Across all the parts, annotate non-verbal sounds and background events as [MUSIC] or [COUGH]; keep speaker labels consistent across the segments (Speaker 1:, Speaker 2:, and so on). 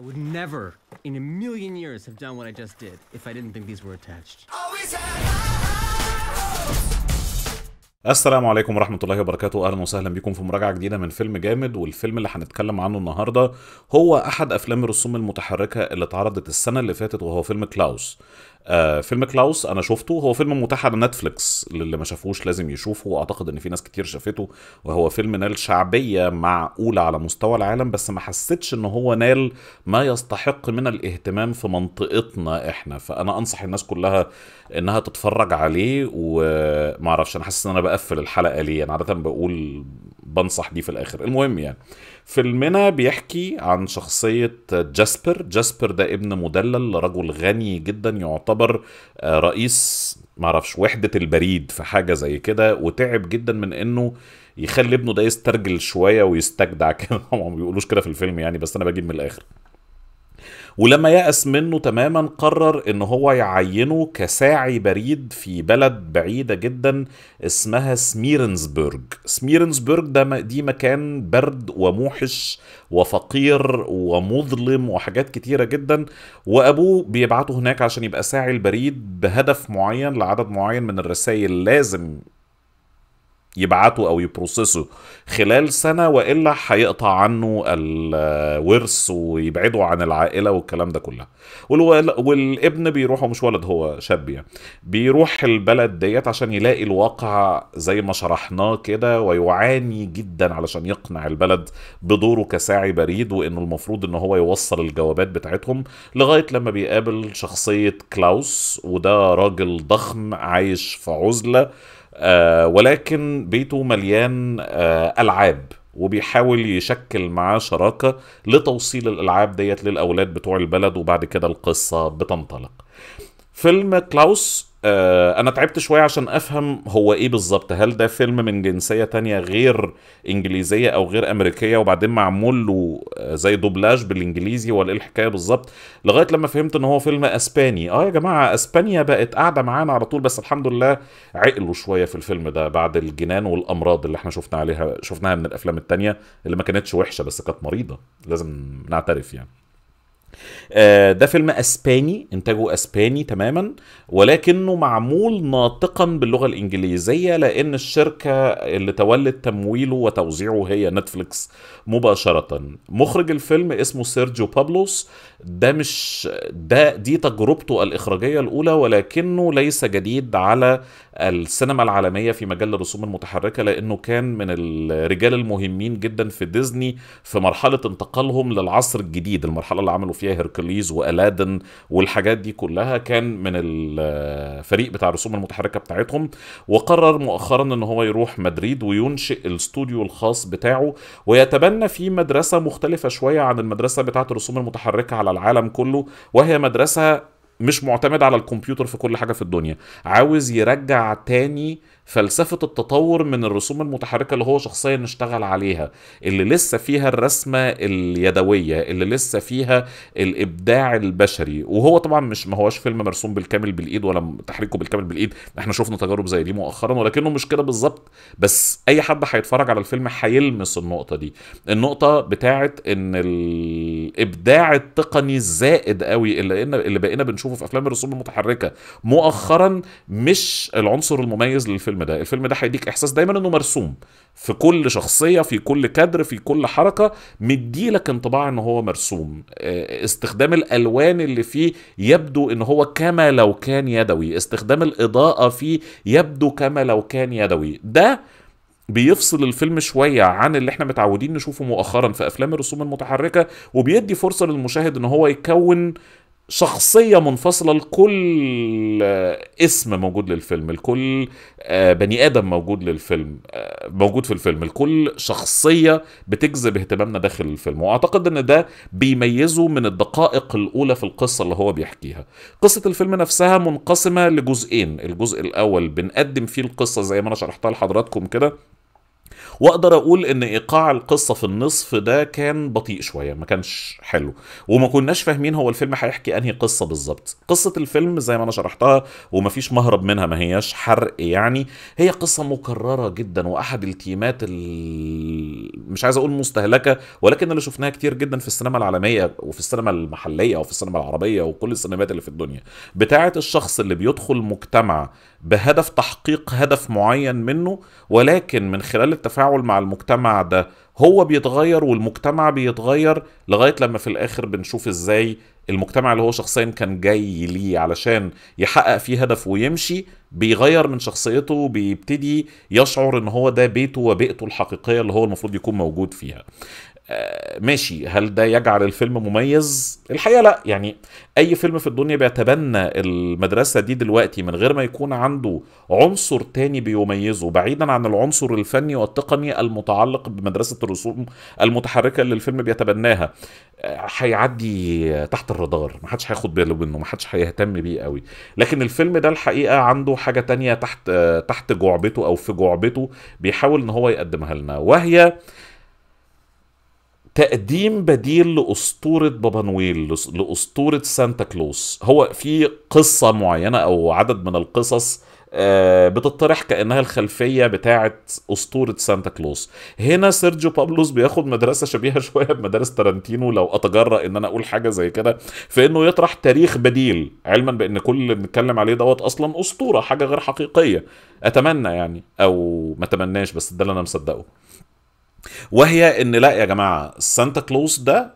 Speaker 1: I would never in a million years have done what I just did if I didn't think these were attached. السلام عليكم ورحمة الله وبركاته أهلا وسهلا بكم في مراجعة جديدة من فيلم جامد والفيلم اللي هنتكلم عنه النهاردة هو أحد أفلام الرسوم المتحركة اللي اتعرضت السنة اللي فاتت وهو فيلم كلاوس آه فيلم كلاوس انا شفته هو فيلم متاح على نتفليكس للي ما شافوش لازم يشوفه اعتقد ان في ناس كتير شافته وهو فيلم نال شعبيه معقوله على مستوى العالم بس ما حسيتش ان هو نال ما يستحق من الاهتمام في منطقتنا احنا فانا انصح الناس كلها انها تتفرج عليه وما اعرفش انا حاسس ان انا بقفل الحلقه ليه انا عاده بقول بنصح دي في الاخر المهم يعني فيلمنا بيحكي عن شخصية جاسبر جاسبر ده ابن مدلل رجل غني جدا يعتبر آه، رئيس معرفش وحدة البريد في حاجة زي كده وتعب جدا من انه يخلي ابنه ده يسترجل شوية ويستجدع [LAUGHS] كده ما بيقولوش كده في الفيلم يعني بس انا بجيب من الاخر ولما يأس منه تماما قرر ان هو يعينه كساعي بريد في بلد بعيدة جدا اسمها سميرنسبرج سميرنسبرج ده دي مكان برد وموحش وفقير ومظلم وحاجات كتيرة جدا وابوه بيبعته هناك عشان يبقى ساعي البريد بهدف معين لعدد معين من الرسائل لازم يبعتوا او يبروسسوا خلال سنه والا هيقطع عنه الورث ويبعده عن العائله والكلام ده كله والابن بيروح مش ولد هو شاب يعني بيروح البلد ديت عشان يلاقي الواقع زي ما شرحناه كده ويعاني جدا علشان يقنع البلد بدوره كساعي بريد وانه المفروض ان هو يوصل الجوابات بتاعتهم لغايه لما بيقابل شخصيه كلاوس وده راجل ضخم عايش في عزله آه، ولكن بيته مليان آه، ألعاب وبيحاول يشكل معاه شراكة لتوصيل الألعاب ديت للأولاد بتوع البلد وبعد كده القصة بتنطلق فيلم كلاوس آه، انا تعبت شويه عشان افهم هو ايه بالظبط هل ده فيلم من جنسيه تانية غير انجليزيه او غير امريكيه وبعدين معمول له آه، زي دوبلاج بالانجليزي ولا ايه الحكايه بالظبط لغايه لما فهمت ان هو فيلم اسباني اه يا جماعه اسبانيا بقت قاعده معانا على طول بس الحمد لله عقلوا شويه في الفيلم ده بعد الجنان والامراض اللي احنا شفنا عليها شفناها من الافلام التانية اللي ما كانتش وحشه بس كانت مريضه لازم نعترف يعني آه، ده فيلم اسباني انتاجه اسباني تماما ولكنه معمول ناطقا باللغه الانجليزيه لان الشركه اللي تولت تمويله وتوزيعه هي نتفليكس مباشره مخرج الفيلم اسمه سيرجيو بابلوس ده مش ده دي تجربته الاخراجيه الاولى ولكنه ليس جديد على السينما العالميه في مجال الرسوم المتحركه لانه كان من الرجال المهمين جدا في ديزني في مرحله انتقالهم للعصر الجديد المرحله اللي عملوا فيها هيركليز والادن والحاجات دي كلها كان من الفريق بتاع الرسوم المتحركه بتاعتهم وقرر مؤخرا ان هو يروح مدريد وينشئ الاستوديو الخاص بتاعه ويتبنى فيه مدرسه مختلفه شويه عن المدرسه بتاعه الرسوم المتحركه على العالم كله وهي مدرسه مش معتمد على الكمبيوتر في كل حاجه في الدنيا عاوز يرجع تاني فلسفه التطور من الرسوم المتحركه اللي هو شخصيا اشتغل عليها اللي لسه فيها الرسمه اليدويه اللي لسه فيها الابداع البشري وهو طبعا مش ما هوش فيلم مرسوم بالكامل بالايد ولا تحريكه بالكامل بالايد احنا شفنا تجارب زي دي مؤخرا ولكنه مش كده بالظبط بس اي حد هيتفرج على الفيلم هيلمس النقطه دي النقطه بتاعه ان الابداع التقني الزائد قوي اللي اللي بقينا بنشوفه في افلام الرسوم المتحركه مؤخرا مش العنصر المميز للفيلم الفيلم ده الفيلم ده هيديك احساس دايما انه مرسوم في كل شخصيه في كل كادر في كل حركه مديلك انطباع ان هو مرسوم آه، استخدام الالوان اللي فيه يبدو ان هو كما لو كان يدوي استخدام الاضاءه فيه يبدو كما لو كان يدوي ده بيفصل الفيلم شويه عن اللي احنا متعودين نشوفه مؤخرا في افلام الرسوم المتحركه وبيدي فرصه للمشاهد ان هو يكون شخصية منفصلة لكل آه، اسم موجود للفيلم لكل آه، بني آدم موجود للفيلم آه، موجود في الفيلم لكل شخصية بتجذب اهتمامنا داخل الفيلم وأعتقد أن ده بيميزه من الدقائق الأولى في القصة اللي هو بيحكيها قصة الفيلم نفسها منقسمة لجزئين الجزء الأول بنقدم فيه القصة زي ما أنا شرحتها لحضراتكم كده واقدر اقول ان ايقاع القصه في النصف ده كان بطيء شويه ما كانش حلو وما كناش فاهمين هو الفيلم هيحكي انهي قصه بالظبط قصه الفيلم زي ما انا شرحتها وما فيش مهرب منها ما هياش حرق يعني هي قصه مكرره جدا واحد التيمات مش عايز اقول مستهلكه ولكن اللي شفناها كتير جدا في السينما العالميه وفي السينما المحليه وفي السينما العربيه وكل السينمات اللي في الدنيا بتاعه الشخص اللي بيدخل مجتمع بهدف تحقيق هدف معين منه ولكن من خلال التفاعل مع المجتمع ده هو بيتغير والمجتمع بيتغير لغايه لما في الاخر بنشوف ازاي المجتمع اللي هو شخصيا كان جاي ليه علشان يحقق فيه هدف ويمشي بيغير من شخصيته وبيبتدي يشعر ان هو ده بيته وبيئته الحقيقيه اللي هو المفروض يكون موجود فيها آه، ماشي هل ده يجعل الفيلم مميز؟ الحقيقه لا يعني اي فيلم في الدنيا بيتبنى المدرسه دي دلوقتي من غير ما يكون عنده عنصر تاني بيميزه بعيدا عن العنصر الفني والتقني المتعلق بمدرسه الرسوم المتحركه اللي الفيلم بيتبناها آه، هيعدي تحت الرادار محدش هياخد باله منه محدش هيهتم بيه قوي لكن الفيلم ده الحقيقه عنده حاجه تانية تحت آه، تحت جعبته او في جعبته بيحاول ان هو يقدمها لنا وهي تقديم بديل لأسطورة بابا نويل لأسطورة سانتا كلوس هو في قصة معينة أو عدد من القصص آه، بتطرح كأنها الخلفية بتاعة أسطورة سانتا كلوس هنا سيرجيو بابلوس بياخد مدرسة شبيهة [LAUGHS] شوية بمدارس تارانتينو لو أتجرأ إن أنا أقول حاجة زي كده في إنه يطرح تاريخ بديل علما بإن كل اللي بنتكلم عليه دوت أصلا أسطورة حاجة غير حقيقية أتمنى يعني أو ما تمناش بس ده اللي أنا مصدقه وهي ان لا يا جماعه سانتا كلوز ده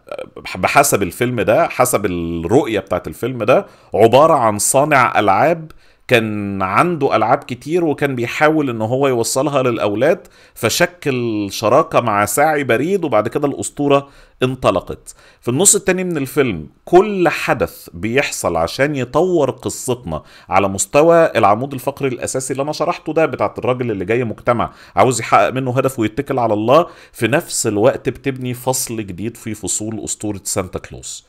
Speaker 1: بحسب الفيلم ده حسب الرؤيه بتاعت الفيلم ده عباره عن صانع العاب كان عنده العاب كتير وكان بيحاول ان هو يوصلها للاولاد فشكل شراكه مع ساعي بريد وبعد كده الاسطوره انطلقت في النص التاني من الفيلم كل حدث بيحصل عشان يطور قصتنا على مستوى العمود الفقري الاساسي اللي انا شرحته ده بتاعت الراجل اللي جاي مجتمع عاوز يحقق منه هدف ويتكل على الله في نفس الوقت بتبني فصل جديد في فصول اسطوره سانتا كلوز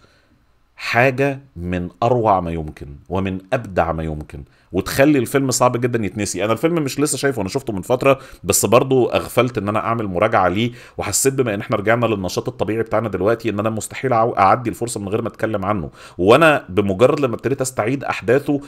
Speaker 1: حاجة من أروع ما يمكن ومن أبدع ما يمكن وتخلي الفيلم صعب جدا يتنسي أنا الفيلم مش لسه شايفه أنا شفته من فترة بس برضو أغفلت إن أنا أعمل مراجعة ليه وحسيت بما إن إحنا رجعنا للنشاط الطبيعي بتاعنا دلوقتي إن أنا مستحيل أعدي الفرصة من غير ما أتكلم عنه وأنا بمجرد لما ابتديت أستعيد أحداثه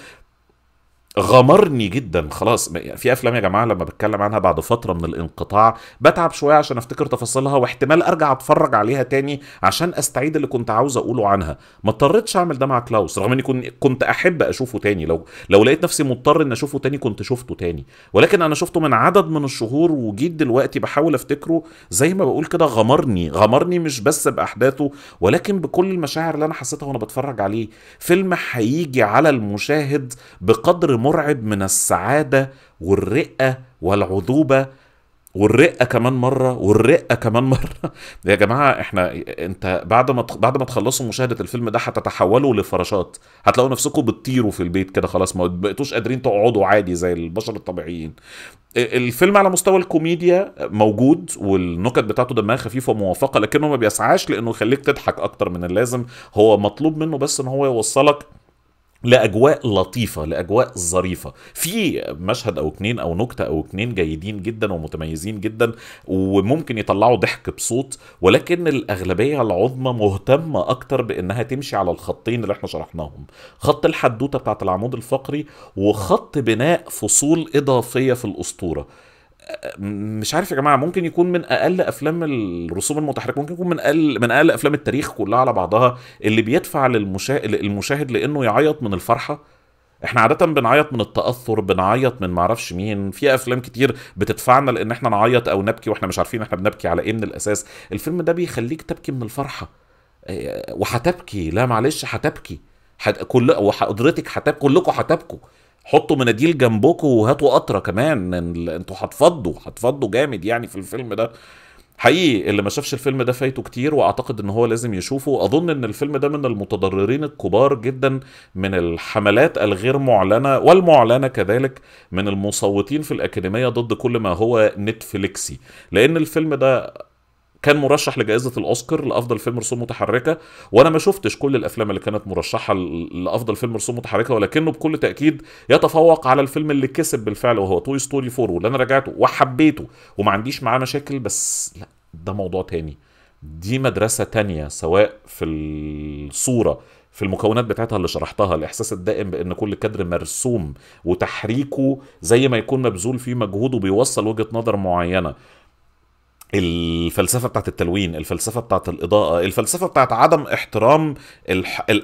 Speaker 1: غمرني جدا خلاص يعني في افلام يا جماعه لما بتكلم عنها بعد فتره من الانقطاع بتعب شويه عشان افتكر تفاصيلها واحتمال ارجع اتفرج عليها تاني عشان استعيد اللي كنت عاوز اقوله عنها ما اضطريتش اعمل ده مع كلاوس رغم اني كنت احب اشوفه تاني لو لو لقيت نفسي مضطر ان اشوفه تاني كنت شفته تاني ولكن انا شفته من عدد من الشهور وجيت دلوقتي بحاول افتكره زي ما بقول كده غمرني غمرني مش بس باحداثه ولكن بكل المشاعر اللي انا حسيتها وانا بتفرج عليه فيلم هيجي على المشاهد بقدر ما مرعب من السعادة والرقة والعذوبة والرقه كمان مره والرقه كمان مره [LAUGHS] يا جماعه احنا انت بعد ما بعد ما تخلصوا مشاهده الفيلم ده هتتحولوا لفراشات هتلاقوا نفسكم بتطيروا في البيت كده خلاص ما بقيتوش قادرين تقعدوا عادي زي البشر الطبيعيين الفيلم على مستوى الكوميديا موجود والنكت بتاعته دمها خفيفه وموافقه لكنه ما بيسعاش لانه يخليك تضحك اكتر من اللازم هو مطلوب منه بس ان هو يوصلك لاجواء لطيفه لاجواء ظريفه في مشهد او اتنين او نكته او اتنين جيدين جدا ومتميزين جدا وممكن يطلعوا ضحك بصوت ولكن الاغلبيه العظمى مهتمه اكتر بانها تمشي على الخطين اللي احنا شرحناهم خط الحدوته بتاعه العمود الفقري وخط بناء فصول اضافيه في الاسطوره مش عارف يا جماعه ممكن يكون من اقل افلام الرسوم المتحركه ممكن يكون من اقل من اقل افلام التاريخ كلها على بعضها اللي بيدفع للمشاهد المشاهد لانه يعيط من الفرحه احنا عاده بنعيط من التاثر بنعيط من معرفش مين في افلام كتير بتدفعنا لان احنا نعيط او نبكي واحنا مش عارفين احنا بنبكي على ايه من الاساس الفيلم ده بيخليك تبكي من الفرحه آه، وهتبكي لا معلش هتبكي كل وحضرتك هتبكي كلكم هتبكوا حطوا مناديل جنبكم وهاتوا قطره كمان انتوا هتفضوا هتفضوا جامد يعني في الفيلم ده حقيقي اللي ما شافش الفيلم ده فايته كتير واعتقد ان هو لازم يشوفه اظن ان الفيلم ده من المتضررين الكبار جدا من الحملات الغير معلنه والمعلنه كذلك من المصوتين في الاكاديميه ضد كل ما هو نتفليكسي لان الفيلم ده كان مرشح لجائزه الاوسكار لافضل فيلم رسوم متحركه وانا ما شفتش كل الافلام اللي كانت مرشحه لافضل فيلم رسوم متحركه ولكنه بكل تاكيد يتفوق على الفيلم اللي كسب بالفعل وهو توي ستوري 4 واللي انا رجعته وحبيته وما عنديش معاه مشاكل بس لا ده موضوع تاني دي مدرسه تانية سواء في الصوره في المكونات بتاعتها اللي شرحتها الاحساس الدائم بان كل كادر مرسوم وتحريكه زي ما يكون مبذول فيه مجهود وبيوصل وجهه نظر معينه الفلسفه بتاعت التلوين الفلسفه بتاعت الاضاءه الفلسفه بتاعت عدم احترام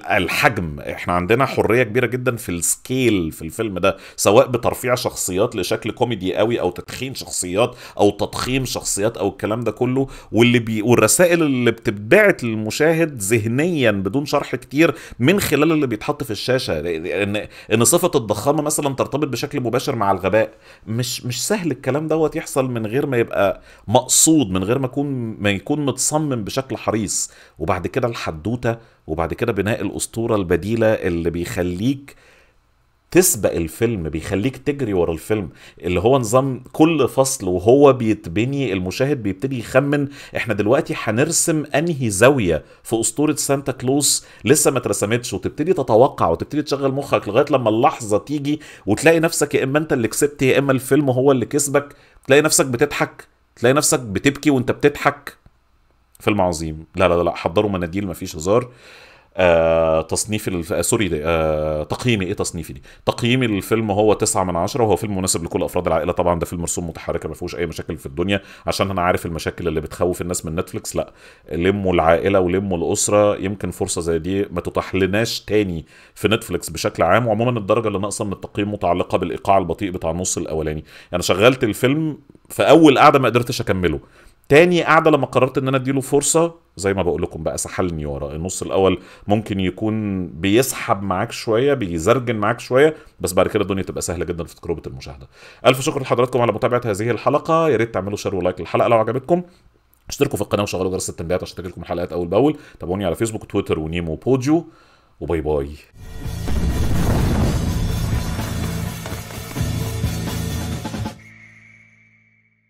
Speaker 1: الحجم احنا عندنا حريه كبيره جدا في السكيل في الفيلم ده سواء بترفيع شخصيات لشكل كوميدي قوي او تدخين شخصيات او تضخيم شخصيات او الكلام ده كله واللي بي والرسائل اللي بتتبعت للمشاهد ذهنيا بدون شرح كتير من خلال اللي بيتحط في الشاشه ان ان صفه الضخامه مثلا ترتبط بشكل مباشر مع الغباء مش مش سهل الكلام دوت يحصل من غير ما يبقى مقصود مقصود من غير ما يكون ما يكون متصمم بشكل حريص وبعد كده الحدوته وبعد كده بناء الاسطوره البديله اللي بيخليك تسبق الفيلم بيخليك تجري ورا الفيلم اللي هو نظام كل فصل وهو بيتبني المشاهد بيبتدي يخمن احنا دلوقتي هنرسم انهي زاويه في اسطوره سانتا كلوس لسه ما اترسمتش وتبتدي تتوقع وتبتدي تشغل مخك لغايه لما اللحظه تيجي وتلاقي نفسك يا اما انت اللي كسبت يا اما الفيلم هو اللي كسبك تلاقي نفسك بتضحك تلاقي نفسك بتبكي وانت بتضحك فيلم عظيم لا لا لا حضروا مناديل مفيش هزار آه تصنيف الف... آه، سوري آه تقييمي ايه تصنيفي دي تقييمي الفيلم هو 9 من 10 وهو فيلم مناسب لكل افراد العائله طبعا ده فيلم مرسوم متحركه ما فيهوش اي مشاكل في الدنيا عشان انا عارف المشاكل اللي بتخوف الناس من نتفلكس لا لموا العائله ولموا الاسره يمكن فرصه زي دي ما تتاح لناش تاني في نتفلكس بشكل عام وعموما الدرجه اللي ناقصه من التقييم متعلقه بالايقاع البطيء بتاع النص الاولاني انا يعني شغلت الفيلم في اول قعده ما قدرتش اكمله تاني قاعده لما قررت ان انا اديله فرصه زي ما بقول لكم بقى سحلني ورا النص الاول ممكن يكون بيسحب معاك شويه بيزرجن معاك شويه بس بعد كده الدنيا تبقى سهله جدا في تجربه المشاهده الف شكر لحضراتكم على متابعه هذه الحلقه يا ريت تعملوا شير ولايك للحلقه لو عجبتكم اشتركوا في القناه وشغلوا جرس التنبيهات عشان تجيلكم الحلقات اول باول تابعوني على فيسبوك وتويتر ونيمو وبوديو وباي باي